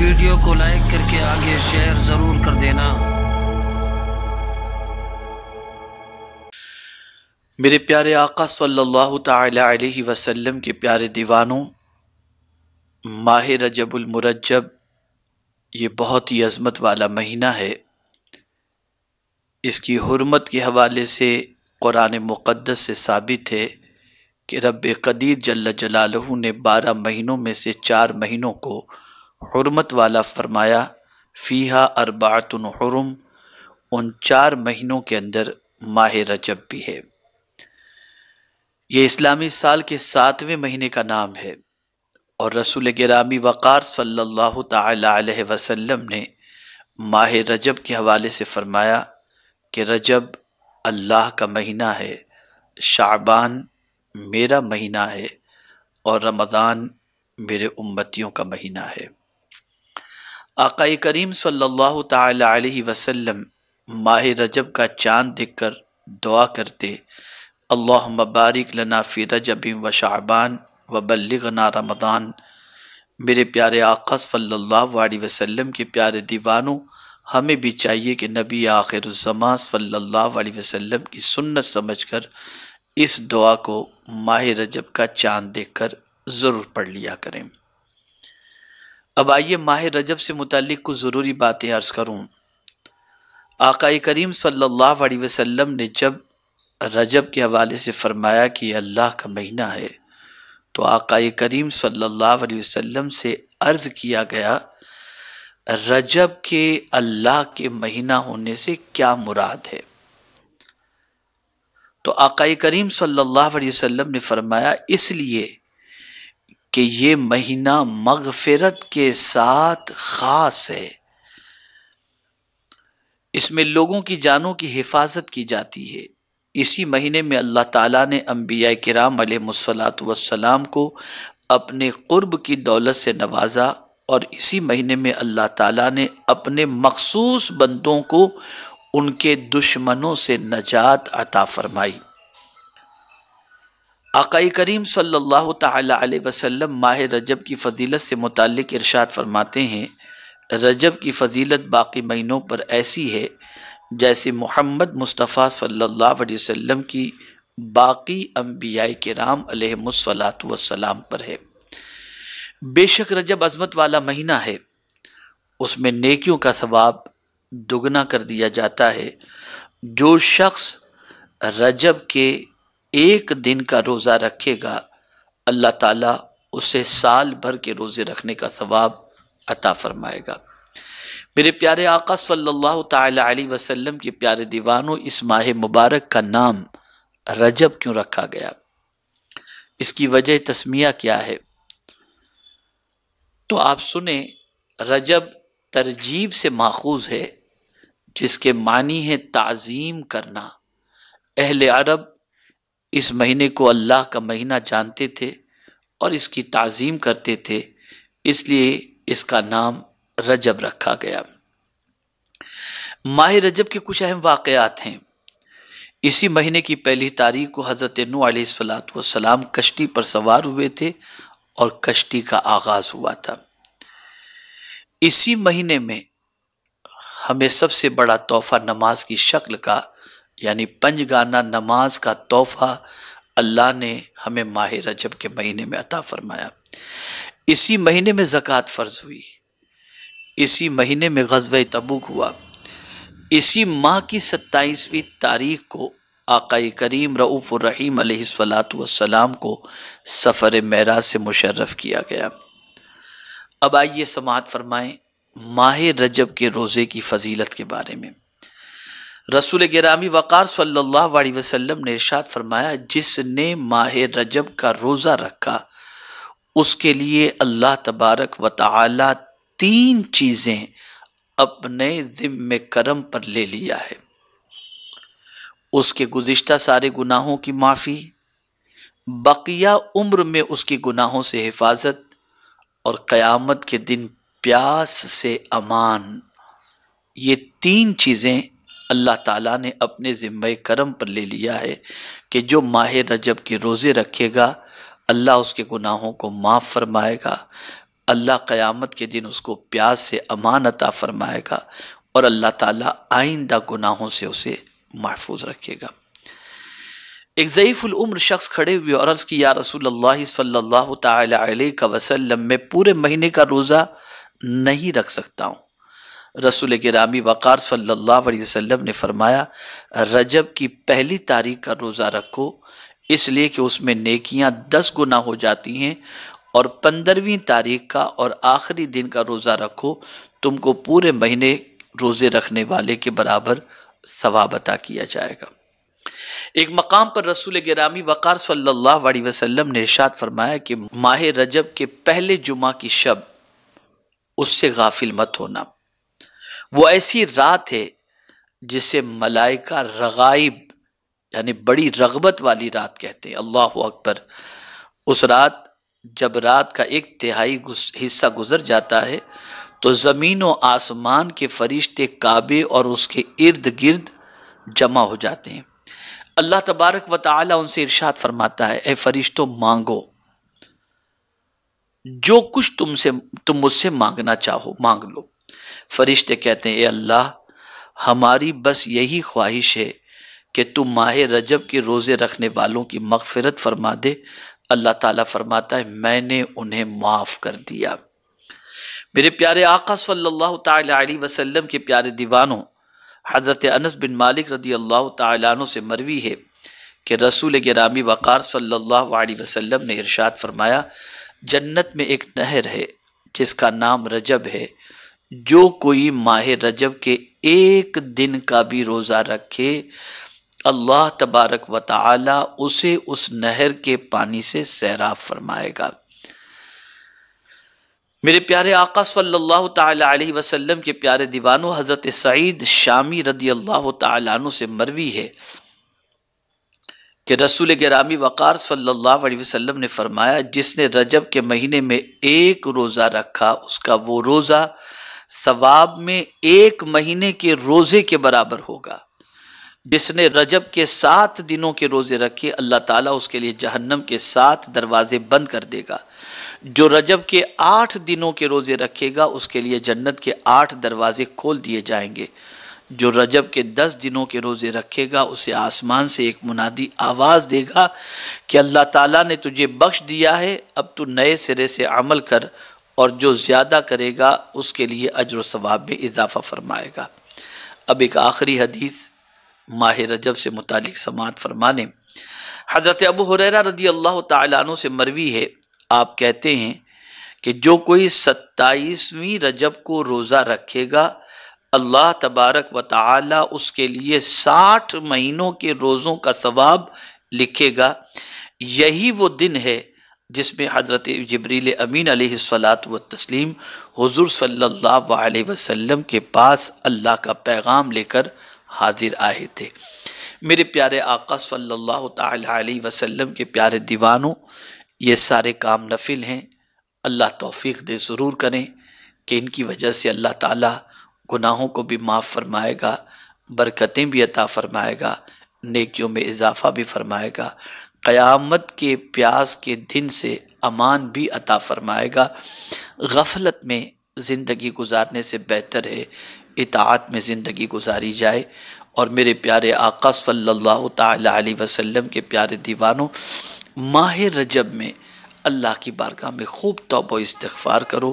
video को like करके आगे शेयर ज़रूर कर देना मेरे प्यारे आका सल्लल्लाहु ताला अलैहि वसल्लम के प्यारे दीवानों माह रजबुल मुरजब ये बहुत ही अजमत वाला महीना है इसकी हरमत के हवाले से कुरान मुक़दस से साबित है कि रब कदीर जल्ल जलालहू ने बारह महीनों में से चार महीनों को हरमत वाला फरमाया फ़ीहा अरबातन हरम उन चार महीनों के अंदर माह रजब भी है ये इस्लामी साल के सातवें महीने का नाम है और रसूल गिरामी वक़ार सल्लल्लाहु अलैहि वसल्लम ने माह रजब के हवाले से फरमाया कि रजब अल्लाह का महीना है शाबान मेरा महीना है और रमदान मेरे उम्मतियों का महीना है आकाई करीम सल्लल्लाहु अलैहि वसल्लम माह रजब का चांद देखकर दुआ करते अल्लाह मबारिक लना फ़ी रजब व शाबान व बल्लना रमदान मेरे प्यारे आका सल्लल्लाहु अलैहि वसल्लम के प्यारे दीवानों हमें भी चाहिए कि नबी आखिर सल्लल्लाहु अलैहि वसल्लम की सुन्नत समझकर इस दुआ को माह रजब का चांद देखकर ज़रूर पढ़ लिया करें अब आइए माह रजब से मुतलिक कुछ ज़रूरी बातें अर्ज़ करूँ आकाई करीम सल्लल्लाहु अलैहि वसल्लम ने जब रजब के हवाले से फरमाया कि अल्लाह का महीना है तो आकाई करीम सल्लल्लाहु अलैहि वसल्लम से अर्ज़ किया गया रजब के अल्लाह के महीना होने से क्या मुराद है तो आकाई करीम सल्लल्लाहु अलैहि वसल्लम ने फरमाया इसलिए कि ये महीना मगफिरत के साथ ख़ास है इसमें लोगों की जानों की हिफाजत की जाती है इसी महीने में अल्लाह ताला ने अम्बिया कराम मसलात वसलाम को अपने क़ुर्ब की दौलत से नवाजा और इसी महीने में अल्लाह ताला ने अपने मखसूस बंदों को उनके दुश्मनों से नजात अता फरमाई आकाई करीम सल्लल्लाहु अलैहि वसल्लम माह रजब की फजीलत से मुतक इरशाद फरमाते हैं रजब की फजीलत बाकी महीनों पर ऐसी है जैसे मोहम्मद मुस्तफ़ा सल्लल्लाहु अलैहि वसल्लम की बाकी अम्बिया कराम अलहमसलात वसलाम पर है बेशक रजब अजमत वाला महीना है उसमें नेकियों का सवाब दुगना कर दिया जाता है जो शख्स रजब के एक दिन का रोज़ा रखेगा अल्लाह ताला उसे साल भर के रोज़े रखने का सवाब अता फरमाएगा मेरे प्यारे आका सल्लल्लाहु अलैहि वसल्लम के प्यारे दीवानों इस माह मुबारक का नाम रजब क्यों रखा गया इसकी वजह तस्मिया क्या है तो आप सुने रजब तरजीब से माखूज है जिसके मानी है ताज़ीम करना अहल अरब इस महीने को अल्लाह का महीना जानते थे और इसकी ताज़ीम करते थे इसलिए इसका नाम रजब रखा गया माह रजब के कुछ अहम वाक़ात हैं इसी महीने की पहली तारीख को हज़रत नू सलाम कश्ती पर सवार हुए थे और कश्ती का आगाज़ हुआ था इसी महीने में हमें सबसे बड़ा तोहफा नमाज की शक्ल का यानी पंज गाना नमाज का तोहफा अल्लाह ने हमें माह रजब के महीने में अता फरमाया इसी महीने में ज़क़़त फ़र्ज हुई इसी महीने में गजब तबुक हुआ इसी माह की सत्ताईसवीं तारीख को आकाई करीम रऊफ़ सलातम को सफ़र महराज से मुशर्रफ़ किया गया अब आइए समात फरमाएं माह रजब के रोज़े की फजीलत के बारे में रसूल गिरामी वक़ार सल्ला अलैहि ने इर्शाद फरमाया जिसने माह रजब का रोज़ा रखा उसके लिए अल्लाह तबारक व तीन चीज़ें अपने ज़िम्मे करम पर ले लिया है उसके गुज्त सारे गुनाहों की माफ़ी बकिया उम्र में उसके गुनाहों से हिफाजत और क़यामत के दिन प्यास से अमान ये तीन चीज़ें अल्लाह ताला ने अपने ज़िम्मे करम पर ले लिया है कि जो माह रजब के रोज़े रखेगा अल्लाह उसके गुनाहों को माफ़ फरमाएगा अल्लाह क़यामत के दिन उसको प्यास से अमान अता फरमाएगा और अल्लाह ताला आइंदा गुनाहों से उसे महफूज रखेगा एक ज़यीफ़ुलम्र शख्स खड़े हुए और अर्ज़ की या रसूल अल्लाह सल्लल्लाहु अलैहि वसल्लम मैं पूरे महीने का रोज़ा नहीं रख सकता हूँ रसूल गिरामी वक़ार सल्ला वसम ने फरमाया रजब की पहली तारीख का रोज़ा रखो इसलिए कि उसमें नेकियां दस गुना हो जाती हैं और पंद्रहवीं तारीख का और आखिरी दिन का रोज़ा रखो तुमको पूरे महीने रोज़े रखने वाले के बराबर सवाब अता किया जाएगा एक मकाम पर रसूल गिरामी वक़ार सल्ला वसलम ने इरशाद फरमाया कि माह रजब के पहले जुमा की शब उससे गाफिल मत होना वो ऐसी रात है जिसे मलाइका रगाइब यानी बड़ी रगबत वाली रात कहते हैं अल्लाह अकबर उस रात जब रात का एक तिहाई हिस्सा गुजर जाता है तो ज़मीन व आसमान के फरिश्ते काबे और उसके इर्द गिर्द जमा हो जाते हैं अल्लाह तबारक व ताली उनसे इर्शाद फरमाता है ए फरिश्तों मांगो जो कुछ तुमसे तुम मुझसे मांगना चाहो मांग लो फरिश्ते कहते हैं ए अल्लाह हमारी बस यही ख्वाहिश है कि तू माह रजब के रोज़े रखने वालों की मगफरत फरमा दे अल्लाह ताला फरमाता है मैंने उन्हें माफ़ कर दिया मेरे प्यारे आका सल्लल्लाहु अलैहि वसल्लम के प्यारे दीवानों हज़रत अनस बिन मालिक रदी अल्लाह तु से मरवी है कि रसूल गिरामी वक़ार सल्लल्लाहु अलैहि वसल्लम ने इरशाद फरमाया जन्नत में एक नहर है जिसका नाम रजब है जो कोई माह रजब के एक दिन का भी रोज़ा रखे अल्लाह तबारक व ताला उसे उस नहर के पानी से सैराब फरमाएगा मेरे प्यारे आका सल्लल्लाहु अलैहि वसल्लम के प्यारे दीवानो हज़रत सईद शामी रदी अल्लाह तु से मरवी है कि रसूल गिरामी वक़ार सल्लल्लाहु अलैहि वसल्लम ने फरमाया जिसने रजब के महीने में एक रोज़ा रखा उसका वो रोज़ा सवाब में एक महीने के रोजे के बराबर होगा जिसने रजब के सात दिनों के रोजे रखे अल्लाह ताला उसके लिए जहन्नम के सात दरवाजे बंद कर देगा जो रजब के आठ दिनों के रोजे रखेगा उसके लिए जन्नत के आठ दरवाजे खोल दिए जाएंगे जो रजब के दस दिनों के रोज़े रखेगा उसे आसमान से एक मुनादी आवाज़ देगा कि अल्लाह ताला ने तुझे बख्श दिया है अब तू नए सिरे से अमल कर और जो ज़्यादा करेगा उसके लिए अजर सवाब में इजाफा फरमाएगा अब एक आखिरी हदीस माह रजब से मुतक समात फरमाने हज़रत अबू हुररा रदी अल्लाह तु से मरवी है आप कहते हैं कि जो कोई सत्ताईसवीं रजब को रोज़ा रखेगा अल्लाह तबारक व ताली उसके लिए साठ महीनों के रोज़ों का सवाब लिखेगा यही वो दिन है जिसमें हज़रत जबरील अमीन सलात व तस्लीम हजूर सल्ला वसम के पास अल्लाह का पैगाम लेकर हाजिर आए थे मेरे प्यारे आका सल्ला अलैहि के प्यारे दीवानों ये सारे काम नफिल हैं अल्लाह तोफ़ी दे ज़रूर करें कि इनकी वजह से अल्लाह ताली गुनाहों को भी माफ़ फरमाएगा बरकतें भी अता फरमाएगा नेकियों में इजाफ़ा भी फरमाएगा क़यामत के प्यास के दिन से अमान भी अता फरमाएगा गफलत में ज़िंदगी गुजारने से बेहतर है इतात में ज़िंदगी गुजारी जाए और मेरे प्यारे आका सल्लल्लाहु अलैहि वसल्लम के प्यारे दीवानों माह रजब में अल्लाह की बारगाह में खूब तोब इस्तफ़ार करो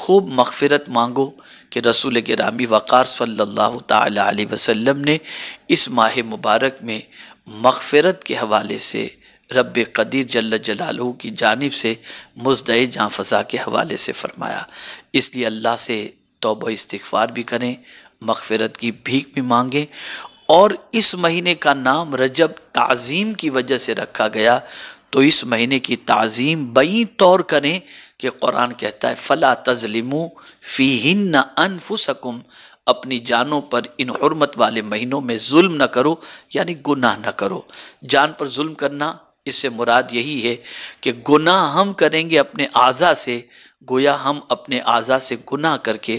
खूब मगफ़रत मांगो कि रसूल गिरामी वक़ार सल्लल्लाहु अलैहि वसल्लम ने इस माह मुबारक में मगफ़रत के हवाले से रब कदीर जल्ल जलालू की जानब से मुजद फ़ा के हवाले से फ़रमाया इसलिए अल्लाह से तोब इस्तफ़ार भी करें मगफ़रत की भीख भी मांगें और इस महीने का नाम रजब तज़ीम की वजह से रखा गया तो इस महीने की तज़ीम बई तौर करें कि कुरान कहता है फ़ला तज़लिमु फ़ी हिन अनफुसकुम अपनी जानों पर इन हरमत वाले महीनों में जुल्म न करो यानी गुनाह न करो जान पर जुल्म करना इससे मुराद यही है कि गुनाह हम करेंगे अपने आज़ा से गोया हम अपने आज़ा से गुनाह करके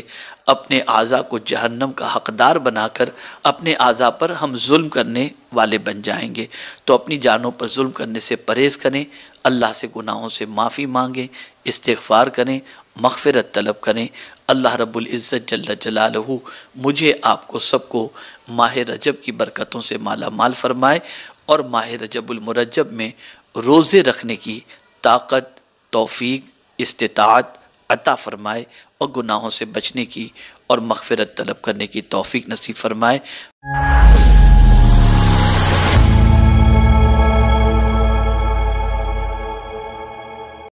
अपने आज़ा को जहन्नम का हकदार बनाकर अपने आज़ा पर हम जुल्म करने वाले बन जाएंगे तो अपनी जानों पर जुल्म करने से परहेज़ करें अल्लाह से गुनाहों से माफ़ी मांगें इस्तफ़ार करें मगफ़रत तलब करें अल्लाह रब्बुल इज़्ज़त जल्ल जलालहू मुझे आपको सबको माह रजब की बरकतों से माला माल फरमाए और माह रजबुलमरजब में रोज़े रखने की ताकत तोफ़ी इस्तात अता फ़रमाए और गुनाहों से बचने की और मगफ़रत तलब करने की तोफ़ी नसीब फ़रमाए